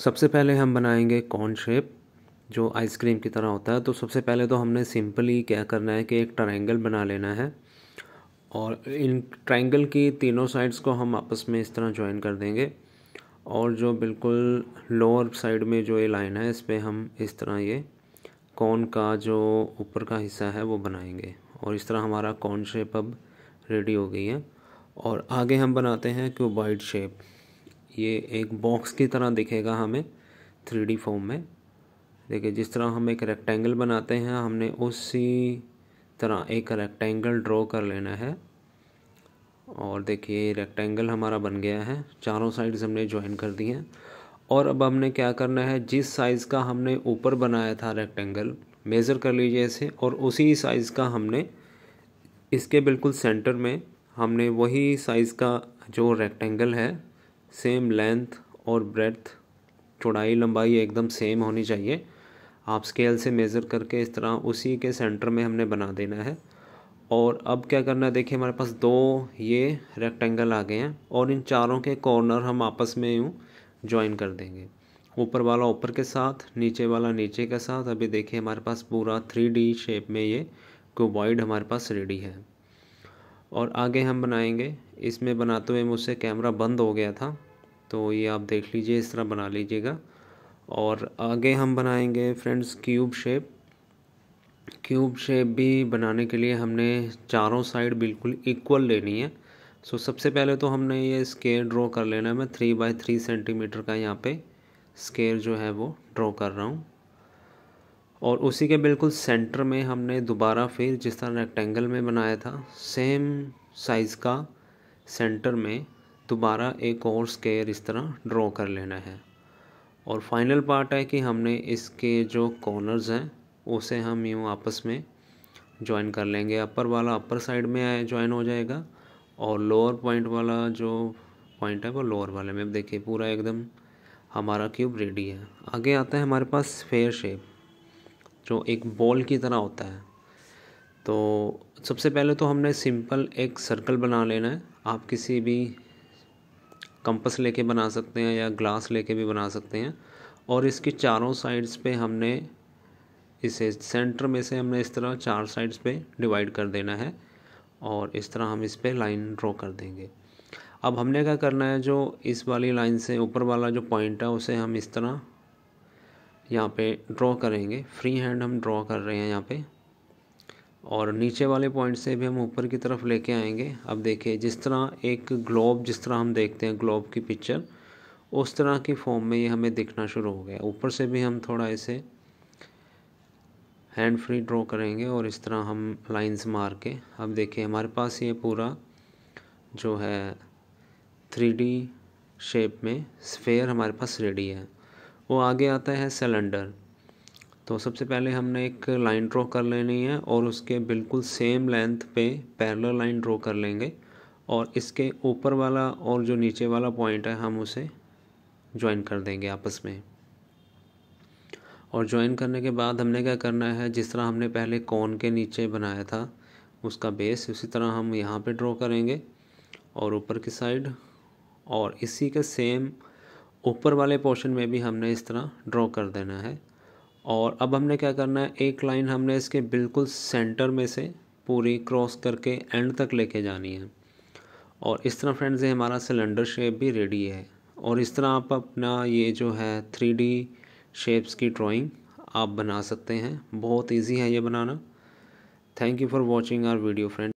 सबसे पहले हम बनाएंगे कॉन शेप जो आइसक्रीम की तरह होता है तो सबसे पहले तो हमने सिंपली क्या करना है कि एक ट्रायंगल बना लेना है और इन ट्रायंगल की तीनों साइड्स को हम आपस में इस तरह ज्वाइन कर देंगे और जो बिल्कुल लोअर साइड में जो ये लाइन है इस पर हम इस तरह ये कॉन का जो ऊपर का हिस्सा है वो बनाएंगे और इस तरह हमारा कॉन शेप अब रेडी हो गई है और आगे हम बनाते हैं क्यूबाइड शेप ये एक बॉक्स की तरह दिखेगा हमें थ्री फॉर्म में देखिए जिस तरह हम एक रेक्टेंगल बनाते हैं हमने उसी तरह एक रेक्टेंगल ड्रॉ कर लेना है और देखिए रेक्टेंगल हमारा बन गया है चारों साइड्स हमने ज्वाइन कर दी हैं और अब हमने क्या करना है जिस साइज़ का हमने ऊपर बनाया था रेक्टेंगल मेज़र कर लीजिए इसे और उसी साइज़ का हमने इसके बिल्कुल सेंटर में हमने वही साइज़ का जो रेक्टेंगल है सेम लेंथ और ब्रेथ चौड़ाई लंबाई एकदम सेम होनी चाहिए आप स्केल से मेज़र करके इस तरह उसी के सेंटर में हमने बना देना है और अब क्या करना है देखिए हमारे पास दो ये रेक्टेंगल आ गए हैं और इन चारों के कॉर्नर हम आपस में यूँ ज्वाइन कर देंगे ऊपर वाला ऊपर के साथ नीचे वाला नीचे के साथ अभी देखिए हमारे पास पूरा थ्री डी शेप में ये क्यूबॉइड हमारे पास रेडी है और आगे हम बनाएंगे इसमें बनाते हुए मुझसे कैमरा बंद हो गया था तो ये आप देख लीजिए इस तरह बना लीजिएगा और आगे हम बनाएंगे friends cube shape cube shape भी बनाने के लिए हमने चारों साइड बिल्कुल इक्वल लेनी है सो सबसे पहले तो हमने ये स्केयर ड्रॉ कर लेना है मैं थ्री बाई थ्री सेंटीमीटर का यहाँ पे स्केयर जो है वो ड्रॉ कर रहा हूँ और उसी के बिल्कुल सेंटर में हमने दोबारा फिर जिस तरह रेक्टेंगल में बनाया था सेम साइज़ का सेंटर में दोबारा एक और स्केयर इस तरह ड्रॉ कर लेना है और फाइनल पार्ट है कि हमने इसके जो कॉर्नर्स हैं उसे हम यूँ आपस में ज्वाइन कर लेंगे अपर वाला अपर साइड में ज्वाइन हो जाएगा और लोअर पॉइंट वाला जो पॉइंट है वो लोअर वाले में देखिए पूरा एकदम हमारा क्यूब रेडी है आगे आता है हमारे पास फेयर शेप जो एक बॉल की तरह होता है तो सबसे पहले तो हमने सिंपल एक सर्कल बना लेना है आप किसी भी कंपस लेके बना सकते हैं या ग्लास लेके भी बना सकते हैं और इसकी चारों साइड्स पे हमने इसे सेंटर में से हमने इस तरह चार साइड्स पे डिवाइड कर देना है और इस तरह हम इस पर लाइन ड्रॉ कर देंगे अब हमने क्या करना है जो इस वाली लाइन से ऊपर वाला जो पॉइंट है उसे हम इस तरह यहाँ पे ड्रॉ करेंगे फ्री हैंड हम ड्रॉ कर रहे हैं यहाँ पे और नीचे वाले पॉइंट से भी हम ऊपर की तरफ लेके आएंगे अब देखिए जिस तरह एक ग्लोब जिस तरह हम देखते हैं ग्लोब की पिक्चर उस तरह की फॉर्म में ये हमें दिखना शुरू हो गया ऊपर से भी हम थोड़ा इसे हैंड फ्री ड्रॉ करेंगे और इस तरह हम लाइंस मार के अब देखिए हमारे पास ये पूरा जो है थ्री शेप में स्फेयर हमारे पास रेडी है वो आगे आता है सिलेंडर तो सबसे पहले हमने एक लाइन ड्रॉ कर लेनी है और उसके बिल्कुल सेम लेंथ पे पैरल लाइन ड्रॉ कर लेंगे और इसके ऊपर वाला और जो नीचे वाला पॉइंट है हम उसे ज्वाइन कर देंगे आपस में और ज्वाइन करने के बाद हमने क्या करना है जिस तरह हमने पहले कौन के नीचे बनाया था उसका बेस उसी तरह हम यहाँ पे ड्रॉ करेंगे और ऊपर की साइड और इसी के सेम ऊपर वाले पोर्शन में भी हमने इस तरह ड्रॉ कर देना है और अब हमने क्या करना है एक लाइन हमने इसके बिल्कुल सेंटर में से पूरी क्रॉस करके एंड तक लेके जानी है और इस तरह फ्रेंड्स ये हमारा सिलेंडर शेप भी रेडी है और इस तरह आप अपना ये जो है थ्री डी शेप्स की ड्राइंग आप बना सकते हैं बहुत इजी है ये बनाना thank you for watching our video friend